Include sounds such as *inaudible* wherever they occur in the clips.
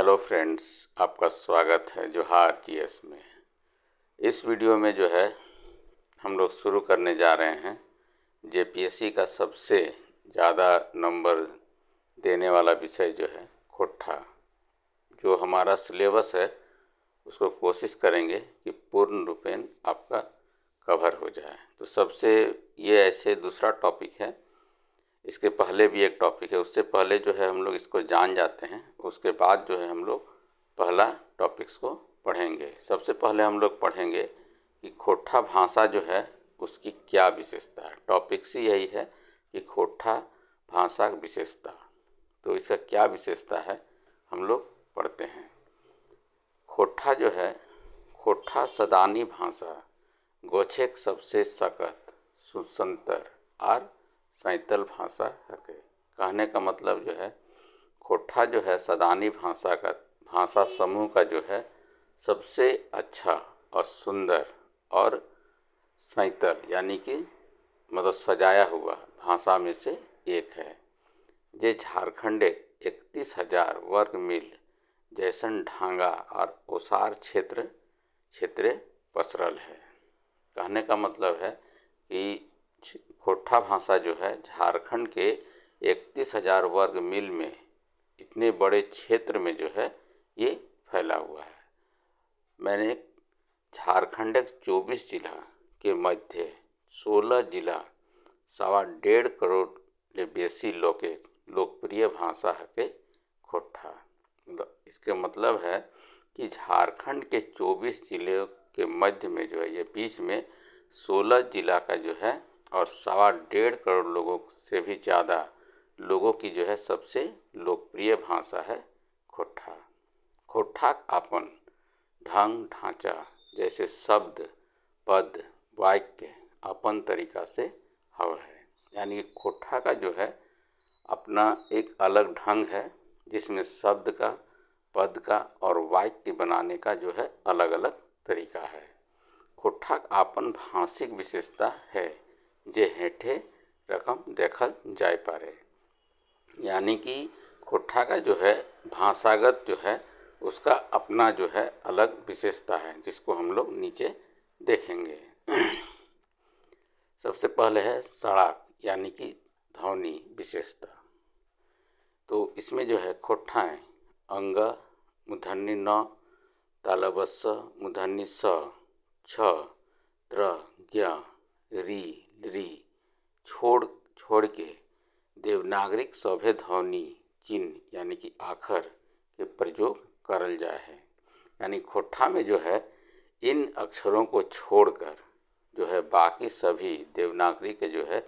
hello friends आपका स्वागत है जोहार एस में इस वीडियो में जो है हम लोग शुरू करने जा रहे हैं जे का सबसे ज़्यादा नंबर देने वाला विषय जो है खोटा जो हमारा सिलेबस है उसको कोशिश करेंगे कि पूर्ण रूपेण आपका कवर हो जाए तो सबसे ये ऐसे दूसरा टॉपिक है इसके पहले भी एक टॉपिक है उससे पहले जो है हम लोग इसको जान जाते हैं उसके बाद जो है हम लोग पहला टॉपिक्स को पढ़ेंगे सबसे पहले हम लोग पढ़ेंगे कि खोटा भाषा जो है उसकी क्या विशेषता है टॉपिक्स ही यही है कि खोटा भाषा विशेषता तो इसका क्या विशेषता है हम लोग पढ़ते हैं खोटा जो है खोटा सदानी भाषा गोछेक सबसे सकत सुसंतर और सैतल भाषा है कहने का मतलब जो है खोठा जो है सदानी भाषा का भाषा समूह का जो है सबसे अच्छा और सुंदर और सैतल यानी कि मतलब सजाया हुआ भाषा में से एक है जे झारखंड इकतीस हजार वर्ग मील जैसन ढांगा और ओसार क्षेत्र क्षेत्र पसरल है कहने का मतलब है कि खोटा भाषा जो है झारखंड के इकतीस हजार वर्ग मील में इतने बड़े क्षेत्र में जो है ये फैला हुआ है मैंने झारखंड के चौबीस जिला के मध्य सोलह जिला सवा डेढ़ करोड़ ले बेसी लोग लोकप्रिय भाषा है के खोटा इसके मतलब है कि झारखंड के चौबीस जिले के मध्य में जो है ये बीच में सोलह जिला का जो है और सवा डेढ़ करोड़ लोगों से भी ज़्यादा लोगों की जो है सबसे लोकप्रिय भाषा है खोठा खोठा आपन ढंग ढांचा जैसे शब्द पद वाक्य अपन तरीका से हव है यानी खोठा का जो है अपना एक अलग ढंग है जिसमें शब्द का पद का और वाक्य बनाने का जो है अलग अलग तरीका है खोठा आपन भाषिक विशेषता है जे हेठे रकम देखल जाए पारे यानी कि खुट्ठा का जो है भाषागत जो है उसका अपना जो है अलग विशेषता है जिसको हम लोग नीचे देखेंगे *clears throat* सबसे पहले है सड़ाक यानी कि ध्वनि विशेषता तो इसमें जो है खोठाएँ अंग मुधन्नी न तालबस मुधन्नी स छ त्र ज्ञ री छोड़ के देवनागरिक सौभ्य ध्वनि चिन्ह यानी कि आखर के प्रयोग करल जा है यानी खोठा में जो है इन अक्षरों को छोड़कर जो है बाकी सभी देवनागरी के जो है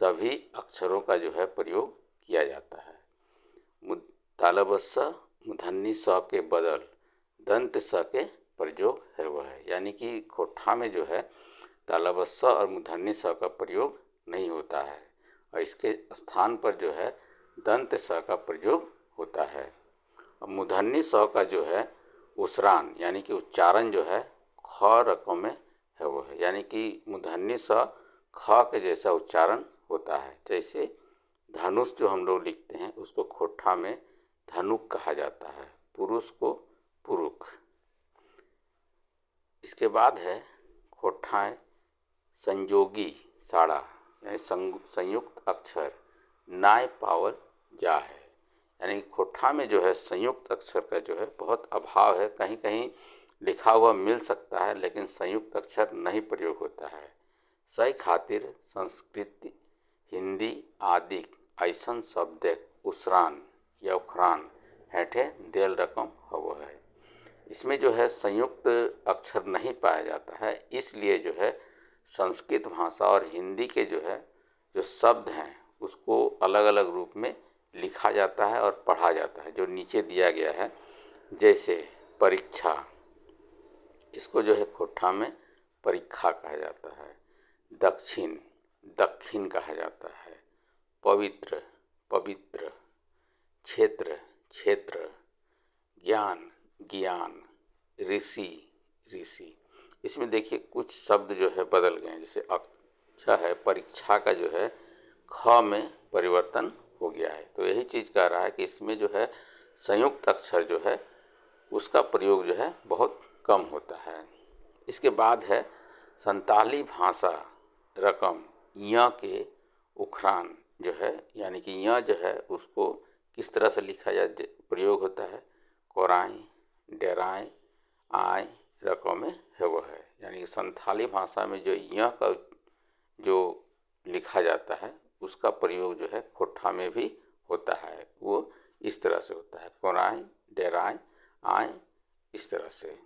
सभी अक्षरों का जो है प्रयोग किया जाता है तालबस्सा मुधन्नी स के बदल दंत स के प्रयोग है वह है यानी कि खोठा में जो है तालबस्सा और मुधन्नी स का प्रयोग नहीं होता है और इसके स्थान पर जो है दंत स का प्रयोग होता है और मुधन्नी स का जो है उसरान यानी कि उच्चारण जो है ख रकों में है वो है यानी कि मुधन्नी स ख के जैसा उच्चारण होता है जैसे धनुष जो हम लोग लिखते हैं उसको खोठा में धनुक कहा जाता है पुरुष को पुरुख इसके बाद है खोठाएँ संजोगी साड़ा यानी संयुक्त अक्षर नाय पावल जा है यानी खोठा में जो है संयुक्त अक्षर का जो है बहुत अभाव है कहीं कहीं लिखा हुआ मिल सकता है लेकिन संयुक्त अक्षर नहीं प्रयोग होता है सही खातिर संस्कृत हिंदी आदि ऐसा शब्द उसरान या उखरान हैठे दल रकम हो है इसमें जो है संयुक्त अक्षर नहीं पाया जाता है इसलिए जो है संस्कृत भाषा और हिंदी के जो है जो शब्द हैं उसको अलग अलग रूप में लिखा जाता है और पढ़ा जाता है जो नीचे दिया गया है जैसे परीक्षा इसको जो है फोठा में परीक्षा कहा जाता है दक्षिण दक्षिण कहा जाता है पवित्र पवित्र क्षेत्र क्षेत्र ज्ञान ज्ञान ऋषि ऋषि इसमें देखिए कुछ शब्द जो है बदल गए हैं जैसे अक्षा है परीक्षा का जो है ख में परिवर्तन हो गया है तो यही चीज़ कह रहा है कि इसमें जो है संयुक्त अक्षर जो है उसका प्रयोग जो है बहुत कम होता है इसके बाद है संताली भाषा रकम य के उखरान जो है यानी कि य जो है उसको किस तरह से लिखा जाए प्रयोग होता है कोराएँ डेराएँ आए इलाकों में है वो है यानी संथाली भाषा में जो यह का जो लिखा जाता है उसका प्रयोग जो है खोठा में भी होता है वो इस तरह से होता है कोराए डेराए आए इस तरह से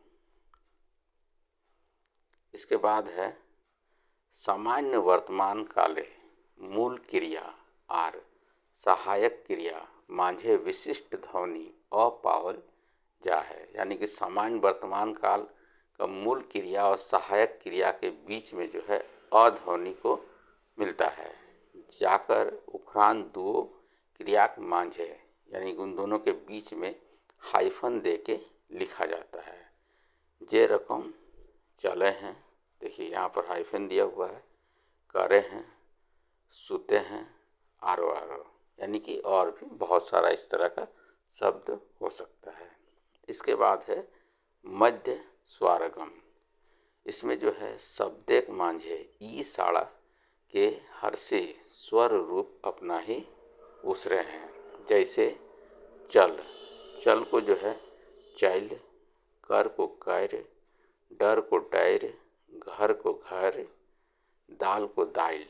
इसके बाद है सामान्य वर्तमान काले मूल क्रिया आर सहायक क्रिया मांझे विशिष्ट ध्वनि अपावल जा है यानी कि सामान्य वर्तमान काल का मूल क्रिया और सहायक क्रिया के बीच में जो है अध्वनि को मिलता है जाकर उखरान दो क्रिया के मांझे यानी उन दोनों के बीच में हाइफन दे के लिखा जाता है जे रकम चले हैं देखिए यहाँ पर हाइफन दिया हुआ है करे हैं सुते हैं आरो आरो यानी कि और भी बहुत सारा इस तरह का शब्द हो सकता है इसके बाद है मध्य स्वारगम इसमें जो है शब्देक मांझे ई साड़ा के हर से स्वर रूप अपना ही उसरे हैं जैसे चल चल को जो है चैल कर को कैर डर को डैर घर को घर दाल को दाइल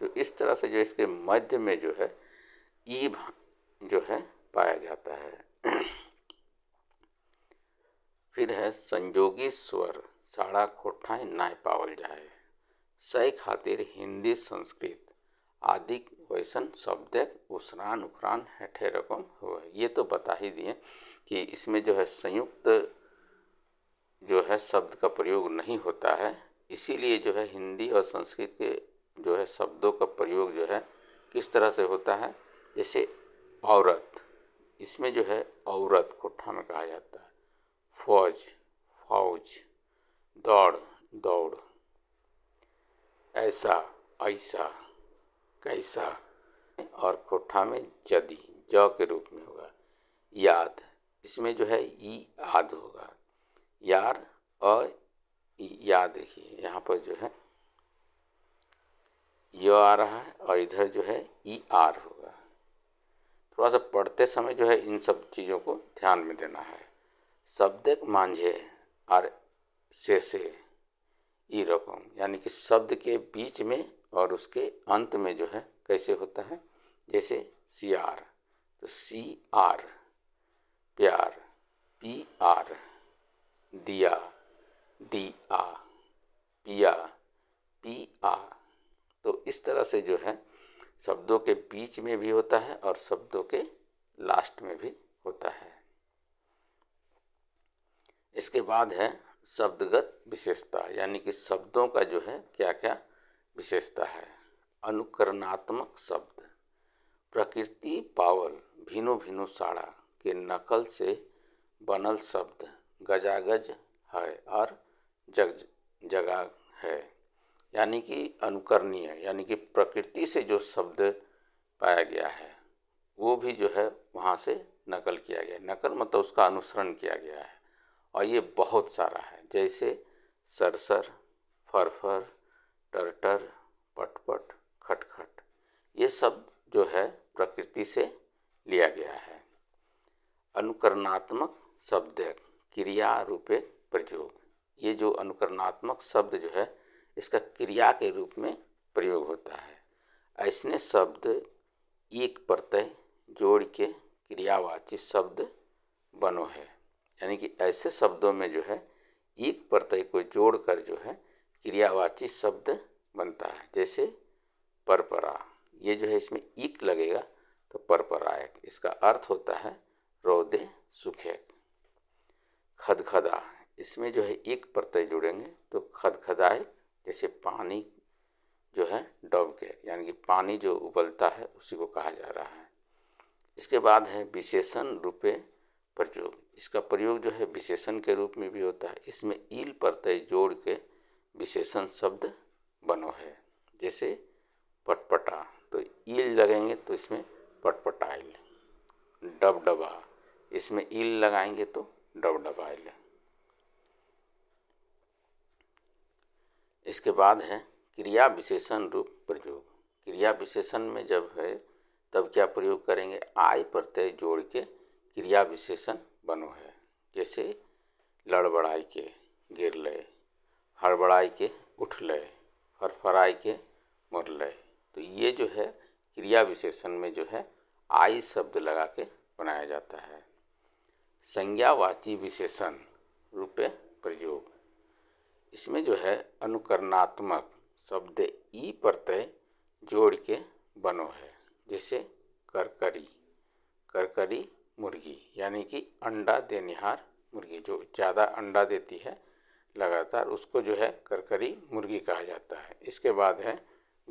तो इस तरह से जो इसके मध्य में जो है ई जो है पाया जाता है फिर है संजोगी स्वर साड़ा खोठाएँ नाय पावल जाए सही खातिर हिंदी संस्कृत आदि वैसन शब्द उसरान उखरान हेठे रकम हुआ ये तो बता ही दिए कि इसमें जो है संयुक्त जो है शब्द का प्रयोग नहीं होता है इसीलिए जो है हिंदी और संस्कृत के जो है शब्दों का प्रयोग जो है किस तरह से होता है जैसे औरत इसमें जो है औरत कोठा में कहा जाता है फौज फौज दौड़ दौड़ ऐसा ऐसा कैसा और कोठा में जदी ज के रूप में होगा याद इसमें जो है ई आद होगा यार और याद देखिए यहाँ पर जो है यो आ रहा है और इधर जो है ई आर होगा थोड़ा सा पढ़ते समय जो है इन सब चीज़ों को ध्यान में देना है શબ્દક मांझे और शेषे ई रकम यानी कि शब्द के बीच में और उसके अंत में जो है कैसे होता है जैसे सी आर तो सी आर प्यार पी आर दिया आ पिया पी आ तो इस तरह से जो है शब्दों के बीच में भी होता है और शब्दों के लास्ट में भी होता है इसके बाद है शब्दगत विशेषता यानी कि शब्दों का जो है क्या क्या विशेषता है अनुकरणात्मक शब्द प्रकृति पावल भिनो भिनो साड़ा के नकल से बनल शब्द गजागज है और जग जगा है यानी कि अनुकरणीय यानी कि प्रकृति से जो शब्द पाया गया है वो भी जो है वहाँ से नकल किया गया नकल मतलब उसका अनुसरण किया गया है और ये बहुत सारा है जैसे सरसर फरफर टरटर पटपट खटखट ये सब जो है प्रकृति से लिया गया है अनुकरणात्मक शब्द क्रिया रूपे प्रयोग ये जो अनुकरणात्मक शब्द जो है इसका क्रिया के रूप में प्रयोग होता है ऐसने शब्द एक प्रत्यय जोड़ के क्रियावाची शब्द बनो है यानी कि ऐसे शब्दों में जो है एक प्रत्यय को जोड़कर जो है क्रियावाची शब्द बनता है जैसे परपरा ये जो है इसमें एक लगेगा तो परपरायक इसका अर्थ होता है रौदे सुखे खदखदा इसमें जो है एक प्रत्यय जुड़ेंगे तो खदखदाए जैसे पानी जो है डब के यानी कि पानी जो उबलता है उसी को कहा जा रहा है इसके बाद है विशेषण रूपे प्रयोग इसका प्रयोग जो है विशेषण के रूप में भी होता है इसमें ईल प्रत्यय जोड़ के विशेषण शब्द बनो है जैसे पटपटा तो ईल लगेंगे तो इसमें पटपटाइल डबडबा इसमें ईल लगाएंगे तो डबडबाइल इसके बाद है क्रिया विशेषण रूप प्रयोग क्रिया विशेषण में जब है तब क्या प्रयोग करेंगे आय प्रत्यय जोड़ के क्रिया विशेषण बनो है जैसे लड़बड़ाई के गिर लय हड़बड़ाई के उठ लय फरफराई के मर लय तो ये जो है क्रिया विशेषण में जो है आई शब्द लगा के बनाया जाता है संज्ञावाची विशेषण रूपे प्रयोग इसमें जो है अनुकरणात्मक शब्द ई प्रत्यय जोड़ के बनो है जैसे करकरी करकरी मुर्गी यानी कि अंडा देनिहार मुर्गी जो ज़्यादा अंडा देती है लगातार उसको जो है करकरी मुर्गी कहा जाता है इसके बाद है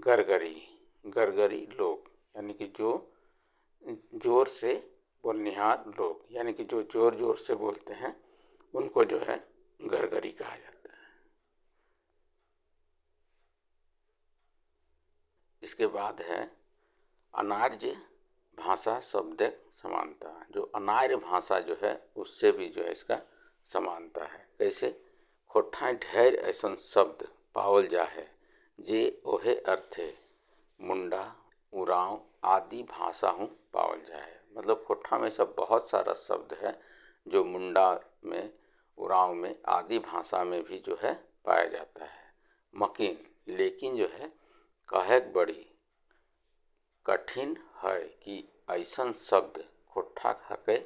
गरगरी गरगरी लोग यानी कि जो जोर से बोलनिहार लोग यानी कि जो जोर जोर से बोलते हैं उनको जो है गरगरी कहा जाता है इसके बाद है अनार्य भाषा शब्द समानता जो अनार्य भाषा जो है उससे भी जो है इसका समानता है कैसे खोठाएँ ढेर ऐसा शब्द पावल जा है जे ओहे अर्थ है मुंडा उराव आदि भाषा हूँ पावल जाए मतलब खोठा में सब बहुत सारा शब्द है जो मुंडा में उराव में आदि भाषा में भी जो है पाया जाता है मकीन लेकिन जो है कहक बड़ी कठिन है कि ऐसा शब्द खोटा खा के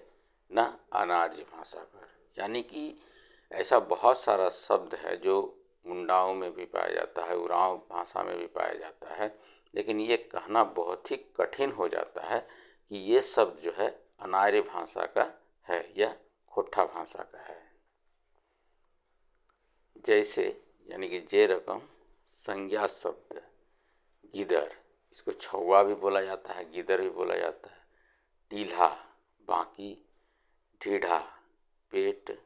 न अनार्य भाषा पर यानी कि ऐसा बहुत सारा शब्द है जो मुंडाओं में भी पाया जाता है उराव भाषा में भी पाया जाता है लेकिन ये कहना बहुत ही कठिन हो जाता है कि ये शब्द जो है अनार्य भाषा का है या खोटा भाषा का है जैसे यानी कि जे रकम संज्ञा शब्द गिदर इसको छौवा भी बोला जाता है गिदर भी बोला जाता है टीला बाकी ढीढ़ा पेट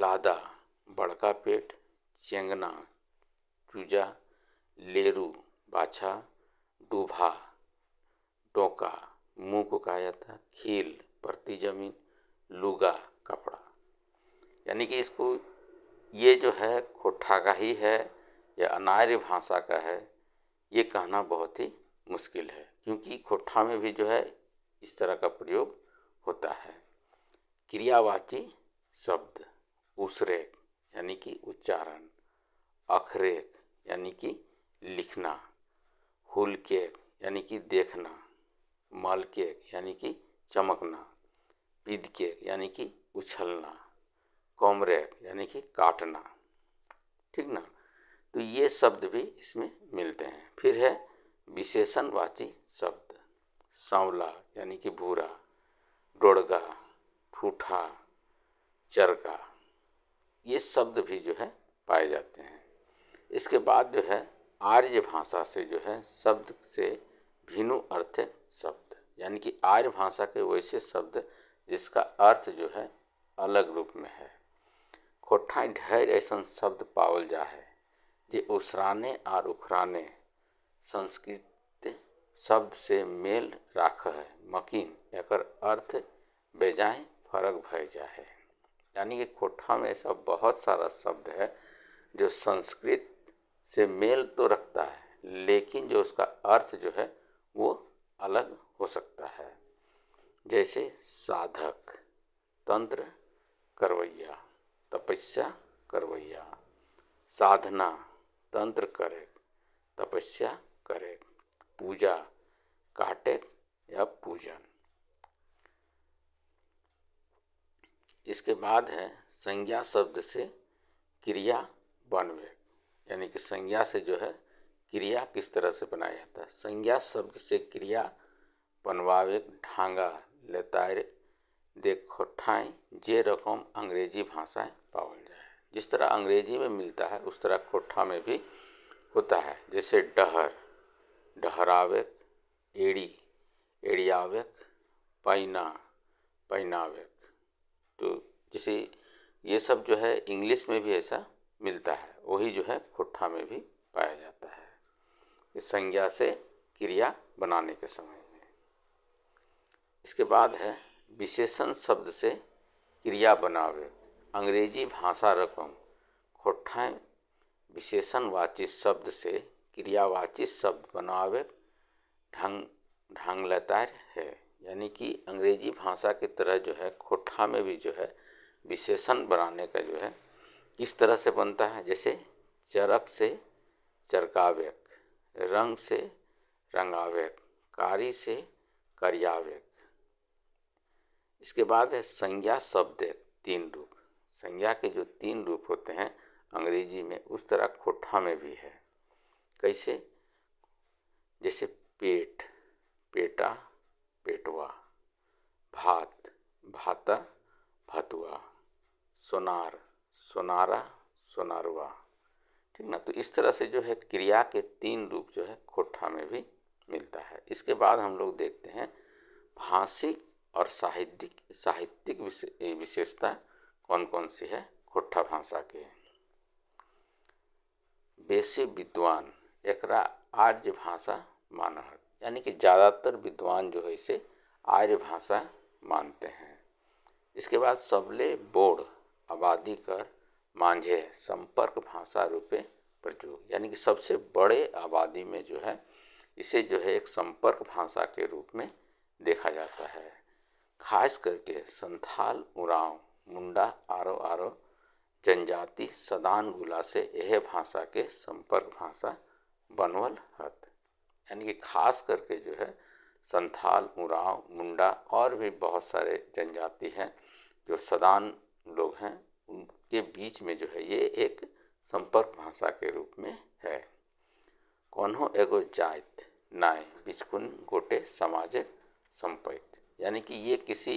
लादा बड़का पेट चेंगना चूजा लेरू बाछा डूभा टोका मुंह को कहा जाता है खील परती जमीन लुगा कपड़ा यानी कि इसको ये जो है ही है या अनार्य भाषा का है ये कहना बहुत ही मुश्किल है क्योंकि खोठा में भी जो है इस तरह का प्रयोग होता है क्रियावाची शब्द उसरेख यानी कि उच्चारण अखरेख यानी कि लिखना हुलकेक यानी कि देखना मालकेक यानी कि चमकना पिदकेक यानी कि उछलना कॉमरेक यानी कि काटना ठीक ना तो ये शब्द भी इसमें मिलते हैं फिर है विशेषणवाची शब्द सांवला यानी कि भूरा डोड़गा ठूठा चरगा ये शब्द भी जो है पाए जाते हैं इसके बाद जो है आर्य भाषा से जो है शब्द से भिनु अर्थ शब्द यानी कि आर्य भाषा के वैसे शब्द जिसका अर्थ जो है अलग रूप में है खोठाई ढेर ऐसा शब्द पावल जा है जे उसराने और उखराने संस्कृत शब्द से मेल राख है मकीन एकर अर्थ बेजाए फर्क भय जाए यानी कि कोठा में ऐसा बहुत सारा शब्द है जो संस्कृत से मेल तो रखता है लेकिन जो उसका अर्थ जो है वो अलग हो सकता है जैसे साधक तंत्र करवैया तपस्या करवैया साधना तंत्र करे तपस्या करे पूजा काटे या पूजन इसके बाद है संज्ञा शब्द से क्रिया बनवे यानी कि संज्ञा से जो है क्रिया किस तरह से बनाया जाता है संज्ञा शब्द से क्रिया बनवावे ढांगा लेता देखो ठाई जे रकम अंग्रेजी भाषाएं पावल जिस तरह अंग्रेजी में मिलता है उस तरह कोठा में भी होता है जैसे डहर डहरावेक एड़ी एड़ियावेक पैना पैनावेक तो जैसे ये सब जो है इंग्लिश में भी ऐसा मिलता है वही जो है कोठा में भी पाया जाता है इस संज्ञा से क्रिया बनाने के समय में इसके बाद है विशेषण शब्द से क्रिया बनावेक अंग्रेजी भाषा रकम खोटाएँ विशेषणवाचित शब्द से क्रियावाचित शब्द बनावे ढंग ढंग लतार है यानी कि अंग्रेजी भाषा की तरह जो है खोठा में भी जो है विशेषण बनाने का जो है इस तरह से बनता है जैसे चरक से चरकावेक रंग से रंगावेक कारी से करियावेक इसके बाद है संज्ञा शब्द तीन रूप संज्ञा के जो तीन रूप होते हैं अंग्रेजी में उस तरह खोठा में भी है कैसे जैसे पेट पेटा पेटवा भात भाता भतुआ सोनार सोनारा सोनारवा ठीक ना तो इस तरह से जो है क्रिया के तीन रूप जो है खोठा में भी मिलता है इसके बाद हम लोग देखते हैं भाषिक और साहित्यिक साहित्यिक विशेषता कौन कौन सी है खुट्ठा भाषा के बेसी विद्वान एक आर्य भाषा माना यानी कि ज़्यादातर विद्वान जो है इसे आर्य भाषा मानते हैं इसके बाद सबले बोर्ड आबादी कर मांझे संपर्क भाषा रूपे प्रयोग यानी कि सबसे बड़े आबादी में जो है इसे जो है एक संपर्क भाषा के रूप में देखा जाता है खास करके संथाल उरांव मुंडा आरो आरो जनजाति सदान गुला से यह भाषा के संपर्क भाषा बनवल हत यानी कि खास करके जो है संथाल मुराव मुंडा और भी बहुत सारे जनजाति हैं जो सदान लोग हैं उनके बीच में जो है ये एक संपर्क भाषा के रूप में है कौन हो एगो जात नाय बिचकुन गोटे सामाजिक संपैत यानी कि ये किसी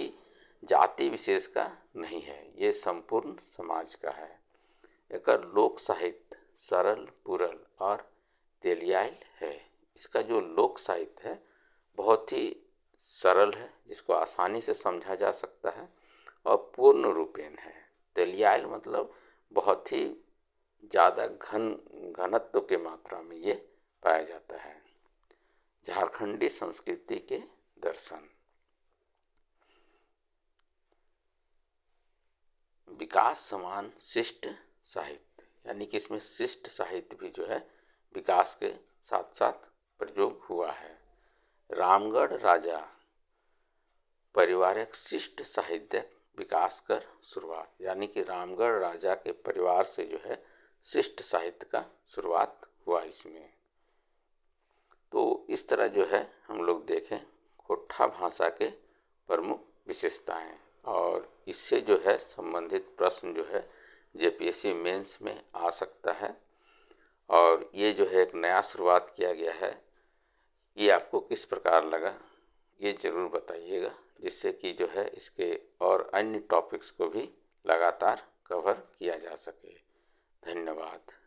जाति विशेष का नहीं है ये संपूर्ण समाज का है एक लोक साहित्य सरल पुरल और तेलियाल है इसका जो लोक साहित्य है बहुत ही सरल है जिसको आसानी से समझा जा सकता है और पूर्ण रूपेण है तेलियाल मतलब बहुत ही ज़्यादा घन घनत्व के मात्रा में ये पाया जाता है झारखंडी संस्कृति के दर्शन विकास समान शिष्ट साहित्य यानी कि इसमें शिष्ट साहित्य भी जो है विकास के साथ साथ प्रयोग हुआ है रामगढ़ राजा एक शिष्ट साहित्य विकास कर शुरुआत यानी कि रामगढ़ राजा के परिवार से जो है शिष्ट साहित्य का शुरुआत हुआ इसमें तो इस तरह जो है हम लोग देखें खोटा भाषा के प्रमुख विशेषताएं और इससे जो है संबंधित प्रश्न जो है जेपीएससी मेंस में आ सकता है और ये जो है एक नया शुरुआत किया गया है ये आपको किस प्रकार लगा ये ज़रूर बताइएगा जिससे कि जो है इसके और अन्य टॉपिक्स को भी लगातार कवर किया जा सके धन्यवाद